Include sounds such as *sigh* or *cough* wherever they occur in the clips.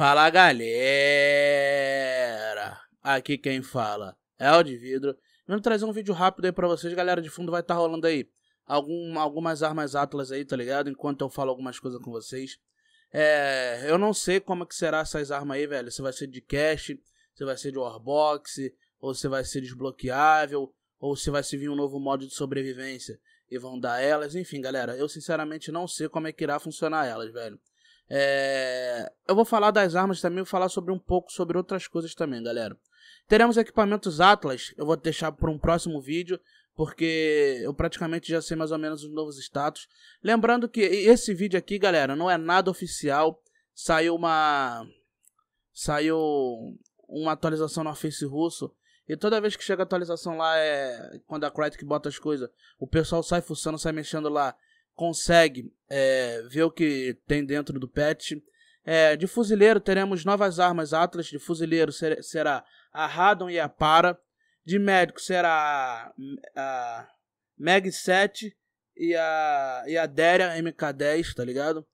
Fala galera! Aqui quem fala é o de vidro. Vamos trazer um vídeo rápido aí pra vocês, galera. De fundo vai estar tá rolando aí algum, algumas armas Atlas aí, tá ligado? Enquanto eu falo algumas coisas com vocês. É, eu não sei como é que será essas armas aí, velho. Se vai ser de cash, se vai ser de warbox, ou se vai ser desbloqueável, ou se vai se vir um novo modo de sobrevivência e vão dar elas. Enfim, galera, eu sinceramente não sei como é que irá funcionar elas, velho. É... Eu vou falar das armas também, vou falar sobre um pouco sobre outras coisas também, galera. Teremos equipamentos Atlas, eu vou deixar para um próximo vídeo, porque eu praticamente já sei mais ou menos os novos status. Lembrando que esse vídeo aqui, galera, não é nada oficial. Saiu uma saiu uma atualização no Face russo e toda vez que chega atualização lá é quando a Crytek bota as coisas, o pessoal sai fuçando, sai mexendo lá consegue é, ver o que tem dentro do patch. É, de fuzileiro teremos novas armas Atlas. De fuzileiro ser, será a Radon e a Para. De médico será a, a Mag 7 e a, e a Deria MK10, tá ligado?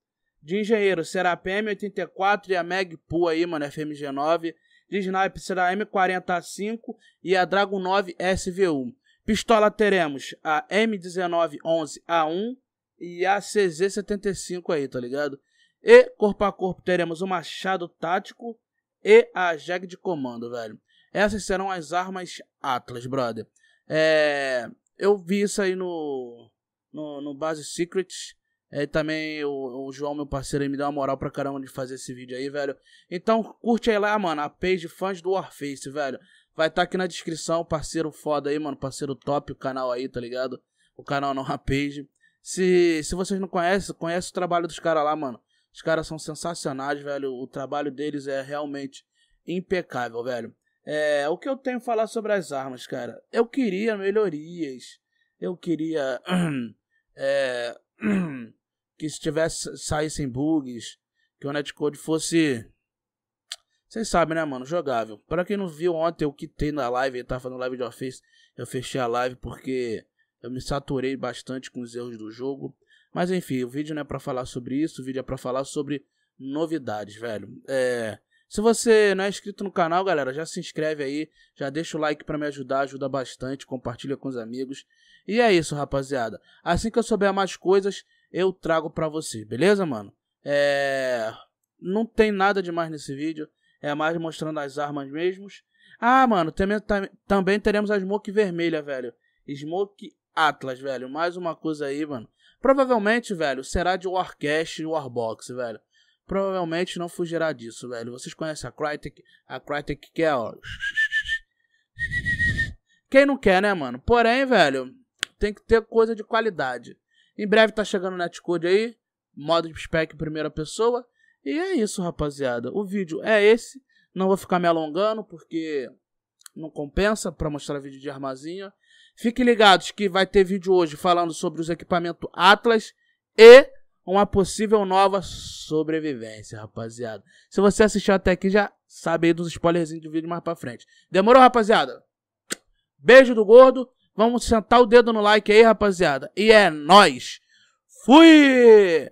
De engenheiro será a PM84 e a Mag Pool aí, mano, FMG9. De sniper será a M40A5 e a Dragon 9 SVU. Pistola teremos a M1911A1, e a CZ75 aí, tá ligado? E corpo a corpo teremos o machado tático e a jag de comando, velho. Essas serão as armas Atlas, brother. É, eu vi isso aí no, no, no Base Secrets. É, também o, o, João, meu parceiro, aí, me deu uma moral pra caramba de fazer esse vídeo aí, velho. Então curte aí lá, mano, a page fãs do Warface, velho. Vai estar tá aqui na descrição, parceiro foda aí, mano, parceiro top, o canal aí, tá ligado? O canal não, a page. Se, se vocês não conhecem, conhece o trabalho dos caras lá, mano. Os caras são sensacionais, velho. O trabalho deles é realmente impecável, velho. É, o que eu tenho a falar sobre as armas, cara? Eu queria melhorias. Eu queria *clears throat* é, *clears throat* que se tivesse saíssem bugs, que o netcode fosse vocês sabem, né, mano? Jogável. Para quem não viu ontem, eu quitei na live, eu tá tava fazendo live de office. Eu fechei a live porque eu me saturei bastante com os erros do jogo. Mas enfim, o vídeo não é para falar sobre isso, o vídeo é para falar sobre novidades, velho. É, se você não é inscrito no canal, galera, já se inscreve aí, já deixa o like para me ajudar, ajuda bastante, compartilha com os amigos. E é isso, rapaziada. Assim que eu souber mais coisas, eu trago para você, beleza, mano? É... Não tem nada demais nesse vídeo, é mais mostrando as armas mesmos. Ah, mano, também, também teremos a Smoke Vermelha, velho. Smoke Atlas, velho. Mais uma coisa aí, mano. Provavelmente, velho, será de Warcast e Warbox, velho. Provavelmente não fugirá disso, velho. Vocês conhecem a Crytek? A Crytek que é, ó. Quem não quer, né, mano? Porém, velho, tem que ter coisa de qualidade. Em breve tá chegando o Netcode aí. Modo de spec em primeira pessoa. E é isso, rapaziada. O vídeo é esse. Não vou ficar me alongando porque não compensa para mostrar vídeo de armazinha. Fiquem ligados que vai ter vídeo hoje falando sobre os equipamentos Atlas e uma possível nova sobrevivência, rapaziada. Se você assistiu até aqui, já sabe aí dos spoilers do vídeo mais pra frente. Demorou, rapaziada? Beijo do gordo. Vamos sentar o dedo no like aí, rapaziada. E é nóis. Fui!